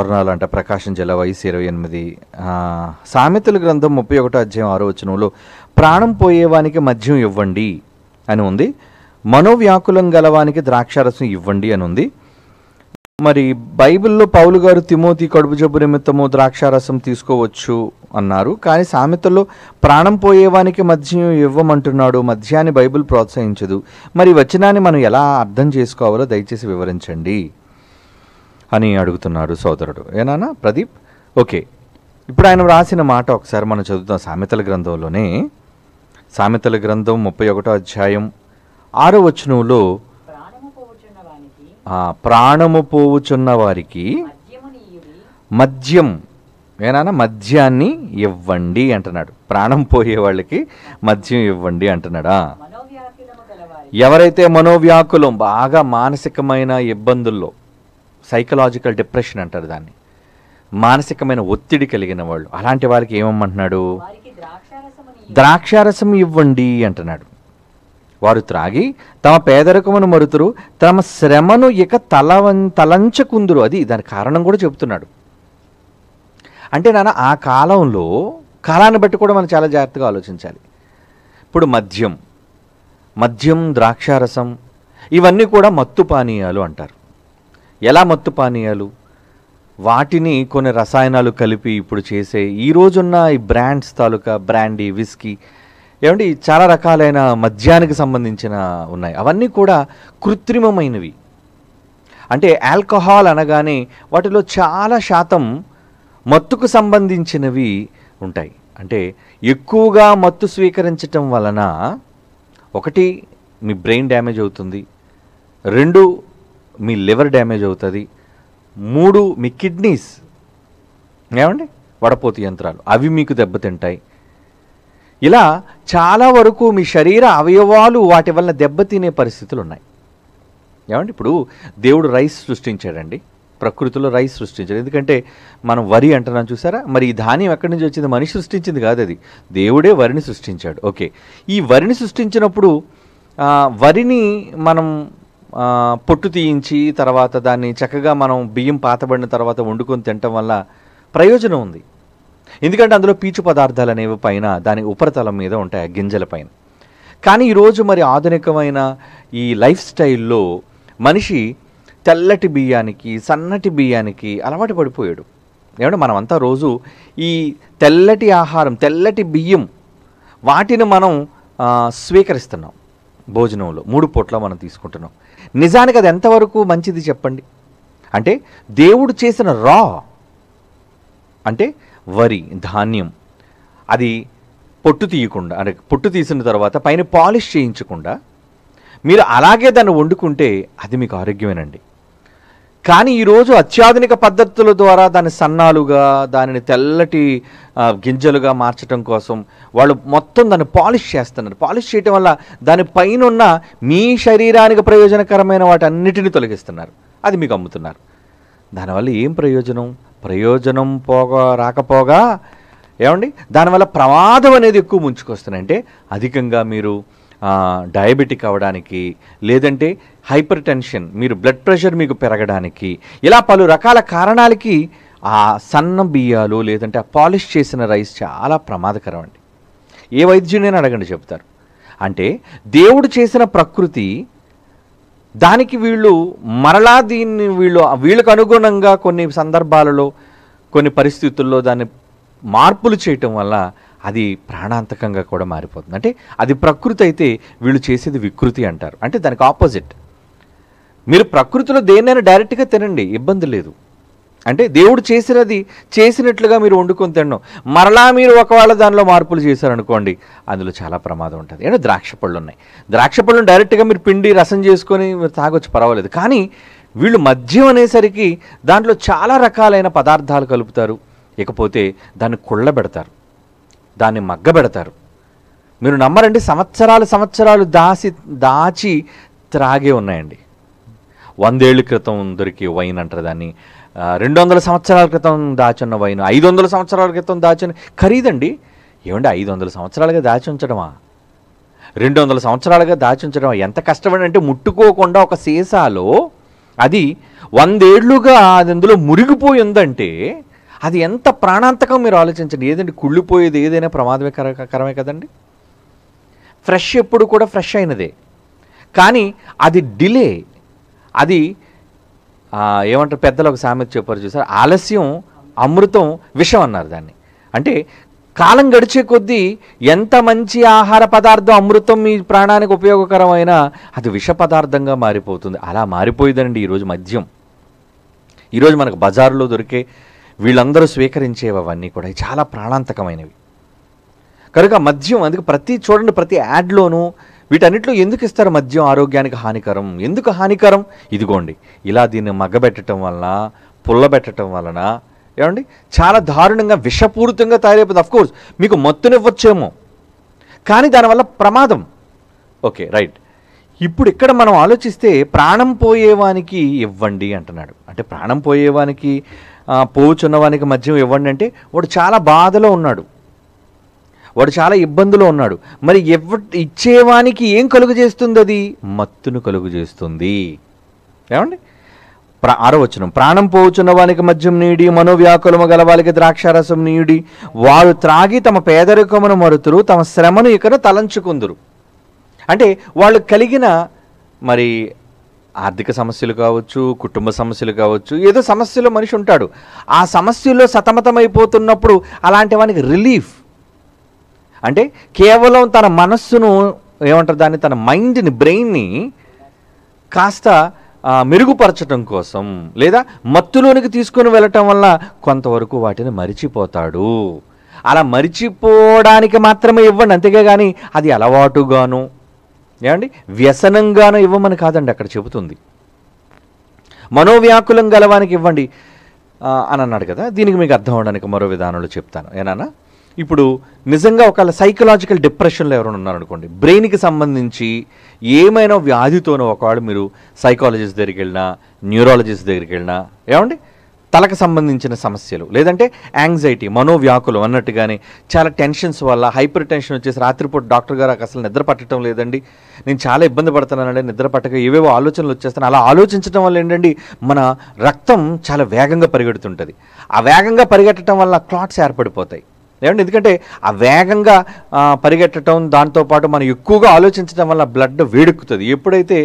వర్ణాలు అంటే ప్రకాశం జిల్లా వయసు ఇరవై ఎనిమిది సామెతల గ్రంథం ముప్పై ఒకటో అధ్యాయం ఆరో వచనంలో ప్రాణం పోయేవానికి మద్యం ఇవ్వండి అని ఉంది మనోవ్యాకులం గలవానికి ద్రాక్షారసం ఇవ్వండి అని ఉంది మరి బైబిల్లో పౌలు గారు తిమోతి కడుపు జబ్బు నిమిత్తము ద్రాక్షారసం తీసుకోవచ్చు అన్నారు కానీ సామెతల్లో ప్రాణం పోయేవానికి మద్యం ఇవ్వమంటున్నాడు మద్యాన్ని బైబిల్ ప్రోత్సహించదు మరి వచనాన్ని మనం ఎలా అర్థం చేసుకోవాలో దయచేసి వివరించండి అని అడుగుతున్నాడు సోదరుడు ఏనానా ప్రదీప్ ఓకే ఇప్పుడు ఆయన రాసిన మాట ఒకసారి మనం చదువుతాం సామెతల గ్రంథంలోనే సామెతల గ్రంథం ముప్పై ఒకటో అధ్యాయం ఆరో వచనంలో ప్రాణము పోవుచున్న వారికి మద్యం ఏనానా మద్యాన్ని ఇవ్వండి అంటున్నాడు ప్రాణం పోయే వాళ్ళకి మద్యం ఇవ్వండి అంటున్నాడా ఎవరైతే మనోవ్యాకులం బాగా మానసికమైన ఇబ్బందుల్లో సైకలాజికల్ డిప్రెషన్ అంటారు దాన్ని మానసికమైన ఒత్తిడి కలిగిన వాళ్ళు అలాంటి వారికి ఏమమ్మంటున్నాడు ద్రాక్షారసం ఇవ్వండి అంటున్నాడు వారు త్రాగి తమ పేదరికమును మరుతురు తమ శ్రమను ఇక తలవం తలంచకుందురు అది దాని కారణం కూడా చెబుతున్నాడు అంటే నాన్న ఆ కాలంలో కాలాన్ని బట్టి కూడా మనం చాలా జాగ్రత్తగా ఆలోచించాలి ఇప్పుడు మద్యం మద్యం ద్రాక్షారసం ఇవన్నీ కూడా మత్తు పానీయాలు అంటారు ఎలా మత్తు పానీయాలు వాటిని కొన్ని రసాయనాలు కలిపి ఇప్పుడు చేసే ఈ రోజున్న ఈ బ్రాండ్స్ తాలూకా బ్రాండీ విస్కీ ఏమంటే చాలా రకాలైన మద్యానికి సంబంధించిన ఉన్నాయి అవన్నీ కూడా కృత్రిమమైనవి అంటే ఆల్కహాల్ అనగానే వాటిలో చాలా శాతం మత్తుకు సంబంధించినవి ఉంటాయి అంటే ఎక్కువగా మత్తు స్వీకరించటం వలన ఒకటి మీ బ్రెయిన్ డ్యామేజ్ అవుతుంది రెండు మీ లివర్ డ్యామేజ్ అవుతుంది మూడు మీ కిడ్నీస్ ఏమండి వడపోతు యంత్రాలు అవి మీకు దెబ్బతింటాయి ఇలా చాలా వరకు మీ శరీర అవయవాలు వాటి వల్ల దెబ్బతినే పరిస్థితులు ఉన్నాయి ఏమండి ఇప్పుడు దేవుడు రైస్ సృష్టించాడండి ప్రకృతిలో రైస్ సృష్టించాడు ఎందుకంటే మనం వరి అంటున్నాం చూసారా మరి ఈ ధాన్యం ఎక్కడి నుంచి వచ్చింది మనిషి సృష్టించింది కాదు అది దేవుడే వరిని సృష్టించాడు ఓకే ఈ వరిని సృష్టించినప్పుడు వరిని మనం పొట్టు తీయించి తర్వాత దాన్ని చక్కగా మనం బియ్యం పాతబడిన తర్వాత వండుకొని తినటం వల్ల ప్రయోజనం ఉంది ఎందుకంటే అందులో పీచు పదార్థాలు అనేవి పైన దాని ఉపరితలం మీద ఉంటాయి గింజల పైన కానీ ఈరోజు మరి ఆధునికమైన ఈ లైఫ్ స్టైల్లో మనిషి తెల్లటి బియ్యానికి సన్నటి బియ్యానికి అలవాటు పడిపోయాడు ఏమంటే మనమంతా రోజు ఈ తెల్లటి ఆహారం తెల్లటి బియ్యం వాటిని మనం స్వీకరిస్తున్నాం భోజనంలో మూడు పూట్ల మనం తీసుకుంటున్నాం నిజానికి అది ఎంతవరకు మంచిది చెప్పండి అంటే దేవుడు చేసిన రా అంటే వరి ధాన్యం అది పొట్టు తీయకుండా అంటే పొట్టు తీసిన తర్వాత పైన పాలిష్ చేయించకుండా మీరు అలాగే దాన్ని వండుకుంటే అది మీకు ఆరోగ్యమేనండి కానీ ఈరోజు అత్యాధునిక పద్ధతుల ద్వారా దాని సన్నాలుగా దానిని తెల్లటి గింజలుగా మార్చడం కోసం వాళ్ళు మొత్తం దాన్ని పాలిష్ చేస్తున్నారు పాలిష్ చేయటం వల్ల దానిపైన ఉన్న మీ శరీరానికి ప్రయోజనకరమైన వాటన్నిటిని తొలగిస్తున్నారు అది మీకు అమ్ముతున్నారు దానివల్ల ఏం ప్రయోజనం ప్రయోజనం పోగా రాకపోగా ఏమండి దానివల్ల ప్రమాదం అనేది ఎక్కువ అంటే అధికంగా మీరు డయాబెటిక్ అవ్వడానికి లేదంటే హైపర్ టెన్షన్ మీరు బ్లడ్ ప్రెషర్ మీకు పెరగడానికి ఇలా పలు రకాల కారణాలకి ఆ సన్న బియ్యాలు లేదంటే ఆ పాలిష్ చేసిన రైస్ చాలా ప్రమాదకరం అండి ఏ వైద్యుడైనా అడగండి చెప్తారు అంటే దేవుడు చేసిన ప్రకృతి దానికి వీళ్ళు మరలా దీన్ని వీళ్ళు వీళ్ళకు అనుగుణంగా కొన్ని సందర్భాలలో కొన్ని పరిస్థితుల్లో దాన్ని మార్పులు చేయటం వల్ల అది ప్రాణాంతకంగా కూడా మారిపోతుంది అంటే అది ప్రకృతి అయితే వీళ్ళు చేసేది వికృతి అంటారు అంటే దానికి ఆపోజిట్ మీరు ప్రకృతిలో దేన్నైనా డైరెక్ట్గా తినండి ఇబ్బంది లేదు అంటే దేవుడు చేసినది చేసినట్లుగా మీరు వండుకొని తినడం మరలా మీరు ఒకవేళ దానిలో మార్పులు చేశారనుకోండి అందులో చాలా ప్రమాదం ఉంటుంది అంటే ద్రాక్ష పళ్ళు ఉన్నాయి ద్రాక్ష పళ్ళను డైరెక్ట్గా మీరు పిండి రసం చేసుకొని తాగొచ్చు పర్వాలేదు కానీ వీళ్ళు మద్యం అనేసరికి దాంట్లో చాలా రకాలైన పదార్థాలు కలుపుతారు ఇకపోతే దాన్ని కుళ్ళబెడతారు దాన్ని మగ్గబెడతారు మీరు నమ్మరండి సంవత్సరాలు సంవత్సరాలు దాసి దాచి త్రాగే ఉన్నాయండి వందేళ్ల క్రితం దొరికే వైన్ అంటారు దాన్ని రెండు వందల సంవత్సరాల క్రితం దాచున్న వైన్ ఐదు వందల సంవత్సరాల క్రితం దాచిన ఖరీదండి ఏమండి ఐదు వందల సంవత్సరాలుగా దాచి ఉంచడమా రెండు వందల సంవత్సరాలుగా దాచి ఉంచడం ఎంత కష్టపడి అంటే ముట్టుకోకుండా ఒక సీసాలో అది వందేళ్లుగా అది అందులో మురిగిపోయి ఉందంటే అది ఎంత ప్రాణాంతకం మీరు ఆలోచించండి ఏదండి కుళ్ళిపోయేది ఏదైనా ప్రమాదకరకరమే కదండి ఫ్రెష్ ఎప్పుడు కూడా ఫ్రెష్ అయినదే కానీ అది డిలే అది ఏమంటారు పెద్దలు ఒక సామెత చెప్పారు చూసారు ఆలస్యం అమృతం విషం అన్నారు దాన్ని అంటే కాలం గడిచే కొద్దీ ఎంత మంచి ఆహార పదార్థం అమృతం మీ ప్రాణానికి ఉపయోగకరమైన అది విష పదార్థంగా మారిపోతుంది అలా మారిపోయిందండి ఈరోజు మద్యం ఈరోజు మనకు బజారులో దొరికే వీళ్ళందరూ స్వీకరించేవి అవన్నీ కూడా చాలా ప్రాణాంతకమైనవి కనుక మద్యం అందుకే ప్రతి చూడండి ప్రతి యాడ్లోనూ వీటన్నిటిలో ఎందుకు ఇస్తారు మద్యం ఆరోగ్యానికి హానికరం ఎందుకు హానికరం ఇదిగోండి ఇలా దీన్ని మగ్గబెట్టడం వలన పుల్లబెట్టడం వలన ఏమండి చాలా దారుణంగా విషపూరితంగా తయారైపోతుంది అఫ్కోర్స్ మీకు మత్తునివ్వచ్చేమో కానీ దానివల్ల ప్రమాదం ఓకే రైట్ ఇప్పుడు ఇక్కడ మనం ఆలోచిస్తే ప్రాణం పోయేవానికి ఇవ్వండి అంటున్నాడు అంటే ప్రాణం పోయేవానికి పోచున్నవానికి మధ్య ఇవ్వండి అంటే వాడు చాలా బాధలో ఉన్నాడు వాడు చాలా ఇబ్బందులో ఉన్నాడు మరి ఎవ ఇచ్చేవానికి ఏం కలుగు చేస్తుంది అది మత్తును కలుగు చేస్తుంది ఏమండి ప్రా ఆరవచనం ప్రాణం పోవుచున్న వానికి మద్యం నీడి మనోవ్యాకులము గల వారికి ద్రాక్షారసం నీడి వారు త్రాగి తమ పేదరికమును మరుతురు తమ శ్రమను ఇక్కడ తలంచుకుందురు అంటే వాళ్ళు కలిగిన మరి ఆర్థిక సమస్యలు కావచ్చు కుటుంబ సమస్యలు కావచ్చు ఏదో సమస్యలో మనిషి ఉంటాడు ఆ సమస్యల్లో సతమతమైపోతున్నప్పుడు అలాంటి వానికి రిలీఫ్ అంటే కేవలం తన మనస్సును ఏమంటారు దాన్ని తన మైండ్ని బ్రెయిన్ని కాస్త మెరుగుపరచడం కోసం లేదా మత్తులోనికి తీసుకొని వెళ్ళటం వల్ల కొంతవరకు వాటిని మరిచిపోతాడు అలా మరిచిపోవడానికి మాత్రమే ఇవ్వండి అంతేగా కానీ అది అలవాటుగాను ఏమండి వ్యసనంగాను ఇవ్వమని కాదండి అక్కడ చెబుతుంది మనోవ్యాకులం గలవానికి ఇవ్వండి అని అన్నాడు కదా దీనికి మీకు అర్థం అవడానికి మరో విధానంలో చెప్తాను ఏనా ఇప్పుడు నిజంగా ఒకవేళ సైకలాజికల్ డిప్రెషన్లో ఎవరైనా ఉన్నారనుకోండి బ్రెయిన్కి సంబంధించి ఏమైనా వ్యాధితోనో ఒకవేళ మీరు సైకాలజిస్ట్ దగ్గరికి వెళ్ళినా న్యూరాలజిస్ట్ దగ్గరికి వెళ్ళినా ఏమండి తలకు సంబంధించిన సమస్యలు లేదంటే యాంగ్జైటీ మనోవ్యాకులం అన్నట్టుగానే చాలా టెన్షన్స్ వల్ల హైపర్ టెన్షన్ వచ్చేసి రాత్రిపూట డాక్టర్ గారు అసలు నిద్ర పట్టడం లేదండి నేను చాలా ఇబ్బంది పడుతున్నానండి నిద్ర పట్టక ఏవేవో ఆలోచనలు వచ్చేస్తాను అలా ఆలోచించడం వల్ల ఏంటండి మన రక్తం చాలా వేగంగా పరిగెడుతుంటుంది ఆ వేగంగా పరిగెట్టడం వల్ల క్లాట్స్ ఏర్పడిపోతాయి లేవండి ఎందుకంటే ఆ వేగంగా పరిగెట్టడం దాంతోపాటు మనం ఎక్కువగా ఆలోచించడం వల్ల బ్లడ్ వేడెక్కుతుంది ఎప్పుడైతే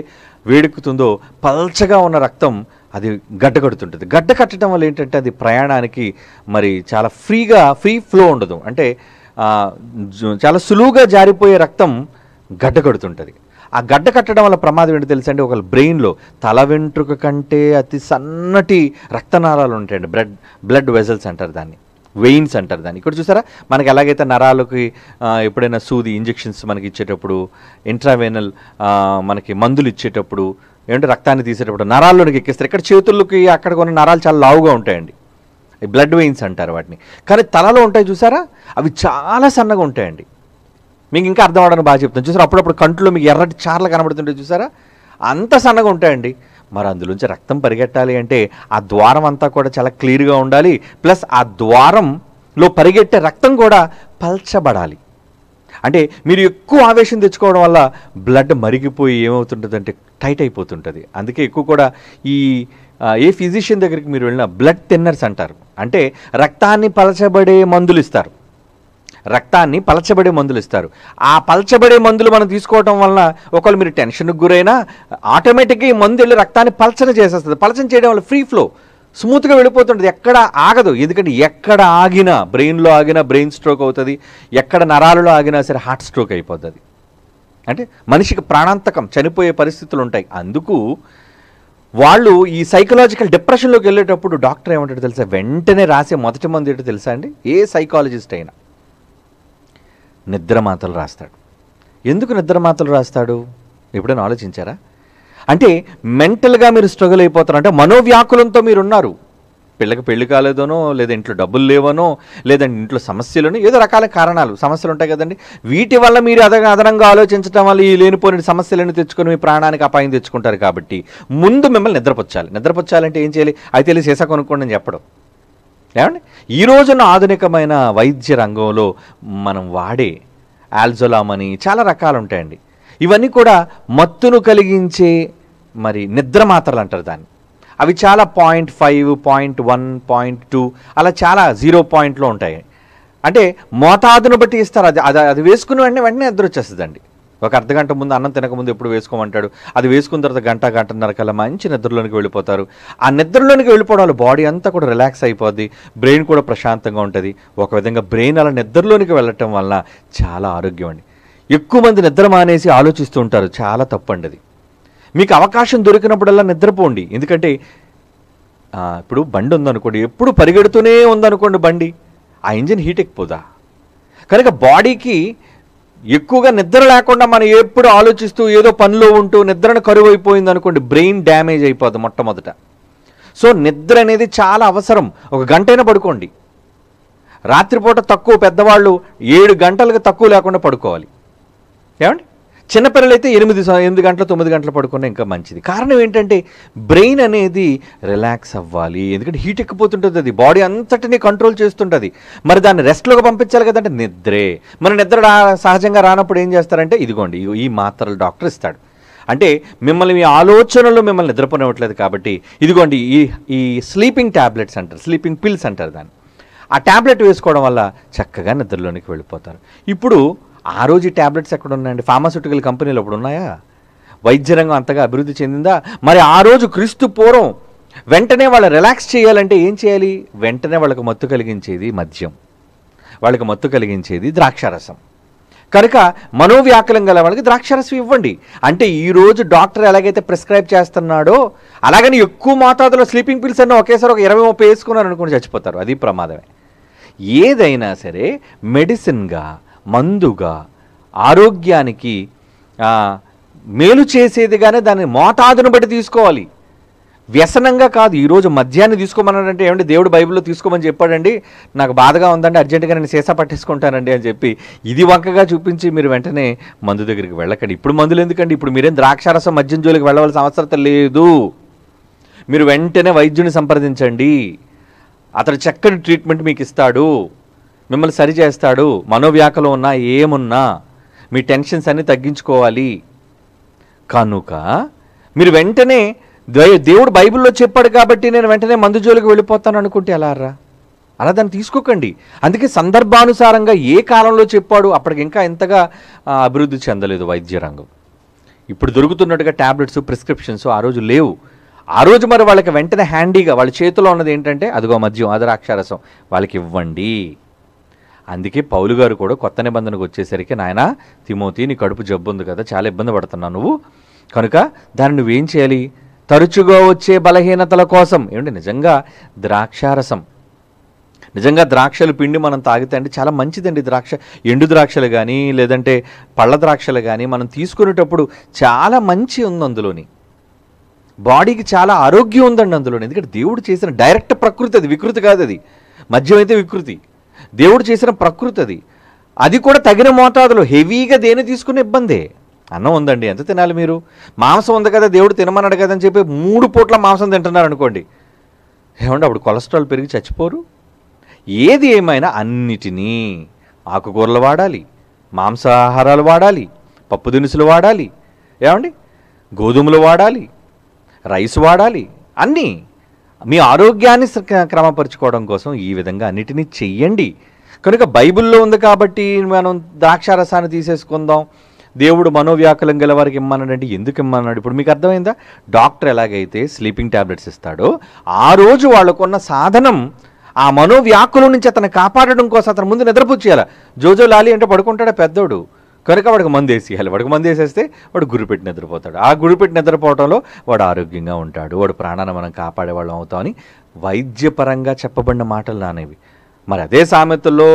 వేడెక్కుతుందో పల్చగా ఉన్న రక్తం అది గడ్డ కడుతుంటుంది గడ్డ కట్టడం వల్ల ఏంటంటే అది ప్రయాణానికి మరి చాలా ఫ్రీగా ఫ్రీ ఫ్లో ఉండదు అంటే చాలా సులువుగా జారిపోయే రక్తం గడ్డ కడుతుంటుంది ఆ గడ్డ కట్టడం వల్ల ప్రమాదం ఏంటి తెలుసు అంటే ఒకళ్ళ బ్రెయిన్లో తల వెంట్రుక కంటే అతి సన్నటి రక్తనాళాలు ఉంటాయండి బ్లడ్ బ్లడ్ వెజల్స్ అంటారు దాన్ని వెయిన్స్ అంటారు దాన్ని ఇక్కడ చూసారా మనకి ఎలాగైతే నరాలకి ఎప్పుడైనా సూది ఇంజెక్షన్స్ మనకి ఇచ్చేటప్పుడు ఇంట్రావెనల్ మనకి మందులు ఇచ్చేటప్పుడు ఏంటంటే రక్తాన్ని తీసేటప్పుడు నరాల్లోనికి ఎక్కిస్తారు ఇక్కడ చేతుల్లోకి అక్కడ కొన్ని నరాలు చాలా లావుగా ఉంటాయండి బ్లడ్ వెయిన్స్ అంటారు వాటిని కానీ తలలో ఉంటాయి చూసారా అవి చాలా సన్నగా ఉంటాయండి మీకు ఇంకా అర్థం అవడానికి బాగా చెప్తాను చూసారా అప్పుడప్పుడు కంట్లో మీకు ఎర్రటి చార్లు కనబడుతుంటే చూసారా అంత సన్నగా ఉంటాయండి మరి అందులోంచి రక్తం పరిగెట్టాలి అంటే ఆ ద్వారం అంతా కూడా చాలా క్లియర్గా ఉండాలి ప్లస్ ఆ ద్వారంలో పరిగెట్టే రక్తం కూడా పల్చబడాలి అంటే మీరు ఎక్కువ ఆవేశం తెచ్చుకోవడం వల్ల బ్లడ్ మరిగిపోయి ఏమవుతుంటుందంటే టైట్ అయిపోతుంటుంది అందుకే ఎక్కువ కూడా ఈ ఏ ఫిజిషియన్ దగ్గరికి మీరు వెళ్ళినా బ్లడ్ థిన్నర్స్ అంటారు అంటే రక్తాన్ని పలచబడే మందులు ఇస్తారు రక్తాన్ని పలచబడే మందులు ఇస్తారు ఆ పలచబడే మందులు మనం తీసుకోవటం వలన ఒకవేళ మీరు టెన్షన్కి గురైనా ఆటోమేటిక్గా ఈ మందు వెళ్ళి రక్తాన్ని పలచన చేసేస్తుంది పలచన చేయడం వల్ల ఫ్రీ ఫ్లో స్మూత్గా వెళ్ళిపోతుంటుంది ఎక్కడ ఆగదు ఎందుకంటే ఎక్కడ ఆగినా బ్రెయిన్లో ఆగినా బ్రెయిన్ స్ట్రోక్ అవుతుంది ఎక్కడ నరాలలో ఆగినా సరే హార్ట్ స్ట్రోక్ అయిపోతుంది అంటే మనిషికి ప్రాణాంతకం చనిపోయే పరిస్థితులు ఉంటాయి అందుకు వాళ్ళు ఈ సైకలాజికల్ డిప్రెషన్లోకి వెళ్ళేటప్పుడు డాక్టర్ ఏమంటాడు తెలుసా వెంటనే రాసే మొదటి మంది ఏంటో తెలుసా అండి ఏ సైకాలజిస్ట్ అయినా నిద్రమాతలు రాస్తాడు ఎందుకు నిద్రమాతలు రాస్తాడు ఎప్పుడైనా ఆలోచించారా అంటే మెంటల్గా మీరు స్ట్రగుల్ అయిపోతారు అంటే మనోవ్యాకులంతో మీరున్నారు పిల్లకి పెళ్లి కాలేదనో లేదా ఇంట్లో డబ్బులు లేవనో లేదంటే ఇంట్లో సమస్యలను ఏదో రకాల కారణాలు సమస్యలు ఉంటాయి కదండి వీటి వల్ల మీరు అద అదనంగా ఆలోచించడం వల్ల ఈ లేనిపోయిన సమస్యలను తెచ్చుకొని మీ ప్రాణానికి అపాయం తెచ్చుకుంటారు కాబట్టి ముందు మిమ్మల్ని నిద్రపొచ్చాలి నిద్రపొచ్చాలంటే ఏం చేయాలి అయితే వెళ్ళి చేసా కొనుక్కోండి అని చెప్పడం ఏమండి ఈ రోజున ఆధునికమైన వైద్య రంగంలో మనం వాడే ఆల్జోలామని చాలా రకాలు ఉంటాయండి ఇవన్నీ కూడా మత్తును కలిగించే మరి నిద్ర మాత్రలు అంటారు దాన్ని అవి చాలా point five point one point two అలా చాలా జీరో పాయింట్లో ఉంటాయి అంటే మోతాదును బట్టి ఇస్తారు అది అది అది వేసుకుని వెంటనే వెంటనే నిద్ర వచ్చేస్తుందండి ఒక అర్ధగంట ముందు అన్నం తినకముందు ఎప్పుడు వేసుకోమంటాడు అది వేసుకున్న తర్వాత గంట గంటన్నర కల్లా మంచి నిద్రలోనికి వెళ్ళిపోతారు ఆ నిద్రలోనికి వెళ్ళిపోవడం బాడీ అంతా కూడా రిలాక్స్ అయిపోద్ది బ్రెయిన్ కూడా ప్రశాంతంగా ఉంటుంది ఒక విధంగా బ్రెయిన్ అలా నిద్రలోనికి వెళ్ళటం వల్ల చాలా ఆరోగ్యం అండి ఎక్కువ మంది నిద్ర మానేసి ఆలోచిస్తూ ఉంటారు చాలా తప్పండి అది మీకు అవకాశం దొరికినప్పుడల్లా నిద్రపోండి ఎందుకంటే ఇప్పుడు బండి ఉందనుకోండి ఎప్పుడు పరిగెడుతూనే ఉందనుకోండి బండి ఆ ఇంజిన్ హీట్ ఎక్కిపోదా కనుక బాడీకి ఎక్కువగా నిద్ర లేకుండా మనం ఎప్పుడు ఆలోచిస్తూ ఏదో పనిలో ఉంటూ నిద్రను కరువు అయిపోయింది అనుకోండి బ్రెయిన్ డ్యామేజ్ అయిపోద్ది మొట్టమొదట సో నిద్ర అనేది చాలా అవసరం ఒక గంటైనా పడుకోండి రాత్రిపూట తక్కువ పెద్దవాళ్ళు ఏడు గంటలకు తక్కువ లేకుండా పడుకోవాలి ఏమండి చిన్నపిల్లలైతే ఎనిమిది ఎనిమిది గంటల తొమ్మిది గంటలు పడుకున్న ఇంకా మంచిది కారణం ఏంటంటే బ్రెయిన్ అనేది రిలాక్స్ అవ్వాలి ఎందుకంటే హీట్ ఎక్కిపోతుంటుంది అది బాడీ అంతటిని కంట్రోల్ చేస్తుంటుంది మరి దాన్ని రెస్ట్లోకి పంపించాలి కదంటే నిద్రే మన నిద్ర సహజంగా రానప్పుడు ఏం చేస్తారంటే ఇదిగోండి ఈ మాత్రలు డాక్టర్ ఇస్తాడు అంటే మిమ్మల్ని మీ ఆలోచనలు మిమ్మల్ని నిద్రపోనివ్వట్లేదు కాబట్టి ఇదిగోండి ఈ ఈ స్లీపింగ్ ట్యాబ్లెట్స్ అంటారు స్లీపింగ్ పిల్స్ అంటారు దాన్ని ఆ ట్యాబ్లెట్ వేసుకోవడం వల్ల చక్కగా నిద్రలోనికి వెళ్ళిపోతారు ఇప్పుడు ఆ రోజు ట్యాబ్లెట్స్ ఎక్కడ ఉన్నాయండి ఫార్మాస్యూటికల్ కంపెనీలు అప్పుడు ఉన్నాయా వైద్య రంగం అంతగా అభివృద్ధి చెందిందా మరి ఆ రోజు క్రీస్తు పూర్వం వెంటనే వాళ్ళు రిలాక్స్ చేయాలంటే ఏం చేయాలి వెంటనే వాళ్ళకు మత్తు కలిగించేది మద్యం వాళ్ళకి మత్తు కలిగించేది ద్రాక్షారసం కనుక మనోవ్యాకులం గల వాళ్ళకి ద్రాక్షారసం ఇవ్వండి అంటే ఈరోజు డాక్టర్ ఎలాగైతే ప్రిస్క్రైబ్ చేస్తున్నాడో అలాగని ఎక్కువ మోతాదులో స్లీపింగ్ పిల్స్ అన్నీ ఒకేసారి ఒక ఇరవై ముప్పై వేసుకున్నారు అనుకుని చచ్చిపోతారు అది ప్రమాదమే ఏదైనా సరే మెడిసిన్గా మందుగా ఆరోగ్యానికి మేలు చేసేదిగానే దాన్ని మోతాదును బట్టి తీసుకోవాలి వ్యసనంగా కాదు ఈరోజు మధ్యాహ్నం తీసుకోమన్నాడంటే ఏమండి దేవుడు బైబిల్లో తీసుకోమని చెప్పాడండి నాకు బాధగా ఉందండి అర్జెంటుగా నేను సీసా పట్టేసుకుంటానండి అని చెప్పి ఇది వంకగా చూపించి మీరు వెంటనే మందు దగ్గరికి వెళ్ళకండి ఇప్పుడు మందులు ఎందుకండి ఇప్పుడు మీరేం ద్రాక్షారసం మద్యం జోలికి వెళ్ళవలసిన అవసరం లేదు మీరు వెంటనే వైద్యుని సంప్రదించండి అతడు చక్కని ట్రీట్మెంట్ మీకు ఇస్తాడు మిమ్మల్ని సరిచేస్తాడు మనోవ్యాకలో ఉన్నా ఏమున్నా మీ టెన్షన్స్ అన్నీ తగ్గించుకోవాలి కనుక మీరు వెంటనే దేవుడు బైబిల్లో చెప్పాడు కాబట్టి నేను వెంటనే మందు జోలికి వెళ్ళిపోతాను అనుకుంటే ఎలా రా అలా దాన్ని తీసుకోకండి అందుకే సందర్భానుసారంగా ఏ కాలంలో చెప్పాడు అప్పటికి ఇంకా ఎంతగా అభివృద్ధి చెందలేదు వైద్య రంగం ఇప్పుడు దొరుకుతున్నట్టుగా ట్యాబ్లెట్స్ ప్రిస్క్రిప్షన్స్ ఆ రోజు లేవు ఆ రోజు మరి వాళ్ళకి వెంటనే హ్యాండీగా వాళ్ళ చేతిలో ఉన్నది ఏంటంటే అదిగో మద్యం అది వాళ్ళకి ఇవ్వండి అందుకే పౌలు గారు కూడా కొత్త నిబంధనకు వచ్చేసరికి నాయన తిమోతి నీ కడుపు జబ్బు ఉంది కదా చాలా ఇబ్బంది పడుతున్నావు నువ్వు కనుక దాన్ని నువ్వేం చేయాలి తరచుగా వచ్చే బలహీనతల కోసం ఏమంటే నిజంగా ద్రాక్షారసం నిజంగా ద్రాక్షలు పిండి మనం తాగితే అంటే చాలా మంచిదండి ద్రాక్ష ఎండు ద్రాక్షలు కానీ లేదంటే పళ్ళ ద్రాక్షలు కానీ మనం తీసుకునేటప్పుడు చాలా మంచి ఉంది అందులోని బాడీకి చాలా ఆరోగ్యం ఉందండి అందులోని ఎందుకంటే దేవుడు చేసిన డైరెక్ట్ ప్రకృతి అది వికృతి కాదు అది మద్యం అయితే వికృతి దేవుడు చేసిన ప్రకృతి అది అది కూడా తగిన మోతాదులో హెవీగా దేని తీసుకునే ఇబ్బందే అన్నం ఉందండి ఎంత తినాలి మీరు మాంసం ఉంది కదా దేవుడు తినమన్నాడు కదా అని చెప్పి మూడు పూట్ల మాంసం తింటున్నారు అనుకోండి ఏమండి అప్పుడు కొలెస్ట్రాల్ పెరిగి చచ్చిపోరు ఏది ఏమైనా అన్నిటినీ ఆకుకూరలు వాడాలి మాంసాహారాలు వాడాలి పప్పు దినుసులు వాడాలి ఏమండి గోధుమలు వాడాలి రైస్ వాడాలి అన్నీ మీ ఆరోగ్యాన్ని క్రమపరచుకోవడం కోసం ఈ విధంగా అన్నిటినీ చెయ్యండి కనుక బైబిల్లో ఉంది కాబట్టి మనం ద్రాక్షారసాన్ని తీసేసుకుందాం దేవుడు మనోవ్యాకులం గల వారికి ఇమ్మన్నాడంటే ఎందుకు ఇమ్మన్నాడు ఇప్పుడు మీకు అర్థమైందా డాక్టర్ ఎలాగైతే స్లీపింగ్ ట్యాబ్లెట్స్ ఇస్తాడో ఆ రోజు వాళ్ళకున్న సాధనం ఆ మనోవ్యాకులం నుంచి అతను కాపాడడం కోసం అతను ముందు నిద్రపుచ్చేయాలి జోజో లాలి అంటే పడుకుంటాడా పెద్దోడు కనుక వాడికి మందు వేసేయాలి వాడికి మందు వేసేస్తే వాడు గురిపెట్టి నిద్రపోతాడు ఆ గురిపెట్టి నిద్రపోవడంలో వాడు ఆరోగ్యంగా ఉంటాడు వాడు ప్రాణాన్ని మనం కాపాడేవాళ్ళం అవుతామని వైద్యపరంగా చెప్పబడిన మాటలు నానేవి మరి అదే సామెతల్లో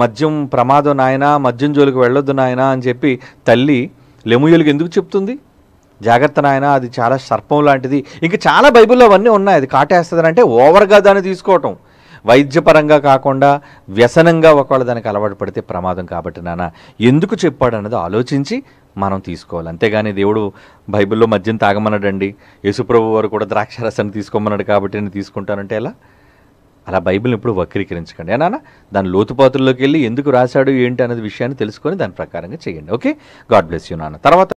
మద్యం ప్రమాదం నాయన మద్యం జోలికి వెళ్ళొద్దు నాయన అని చెప్పి తల్లి లెముయలుకి ఎందుకు చెప్తుంది జాగ్రత్త నాయన అది చాలా సర్పం లాంటిది ఇంకా చాలా బైబిల్లో అవన్నీ ఉన్నాయి అది కాటేస్తుంది అంటే ఓవర్గా దాన్ని తీసుకోవటం వైద్యపరంగా కాకుండా వ్యసనంగా ఒకవేళ దానికి అలవాటు పడితే ప్రమాదం కాబట్టి నాన్న ఎందుకు చెప్పాడు అన్నది ఆలోచించి మనం తీసుకోవాలి అంతేగాని దేవుడు బైబిల్లో మద్యం తాగమన్నాడండి యేసుప్రభు వారు కూడా ద్రాక్షరసాన్ని తీసుకోమన్నాడు కాబట్టి నేను తీసుకుంటానంటే ఎలా అలా బైబిల్ని ఇప్పుడు వక్రీకరించకండి నాన్న దాని లోతుపాతుల్లోకి వెళ్ళి ఎందుకు రాశాడు ఏంటి అన్నది విషయాన్ని తెలుసుకొని దాని ప్రకారంగా చేయండి ఓకే గాడ్ బ్లెస్ యూ నాన్న తర్వాత